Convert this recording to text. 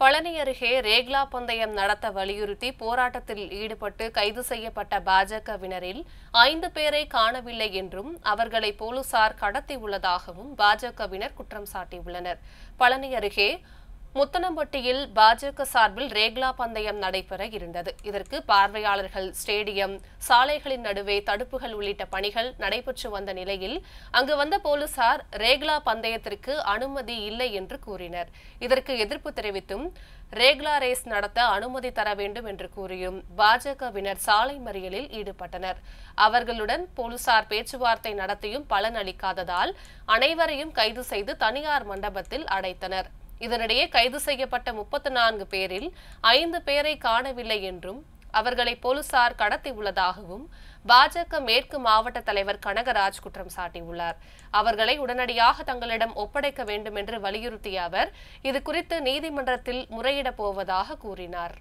பழனி அருகே ரேக்லா பந்தயம் நடத்த வலியுறுத்தி போராட்டத்தில் ஈடுபட்டு கைது செய்யப்பட்ட பாஜகவினரில் ஐந்து பேரை காணவில்லை என்றும் அவர்களை போலீசார் கடத்தி உள்ளதாகவும் பாஜகவினர் குற்றம் சாட்டியுள்ளனர் பழனி அருகே முத்தனம்பட்டியில் பாஜக சார்பில் ரேக்லா பந்தயம் நடைபெற இருந்தது இதற்கு பார்வையாளர்கள் ஸ்டேடியம் சாலைகளின் நடுவே தடுப்புகள் உள்ளிட்ட பணிகள் நடைபெற்று வந்த நிலையில் அங்கு வந்த போலீசார் ரேக்லா பந்தயத்திற்கு அனுமதி இல்லை என்று கூறினர் இதற்கு எதிர்ப்பு தெரிவித்தும் ரேக்லா ரேஸ் நடத்த அனுமதி தர வேண்டும் என்று கூறியும் பாஜகவினர் சாலை மறியலில் ஈடுபட்டனர் அவர்களுடன் போலீசார் பேச்சுவார்த்தை நடத்தியும் பலனளிக்காததால் அனைவரையும் கைது செய்து தனியார் மண்டபத்தில் அடைத்தனர் இதனிடையே கைது செய்யப்பட்ட முப்பத்தி நான்கு பேரில் ஐந்து பேரை காணவில்லை என்றும் அவர்களை போலீசார் கடத்தி உள்ளதாகவும் பாஜக மேற்கு மாவட்ட தலைவர் கனகராஜ் குற்றம் சாட்டியுள்ளார் அவர்களை உடனடியாக தங்களிடம் ஒப்படைக்க வேண்டும் என்று வலியுறுத்திய அவர் இது குறித்து நீதிமன்றத்தில் முறையிடப் போவதாக கூறினார்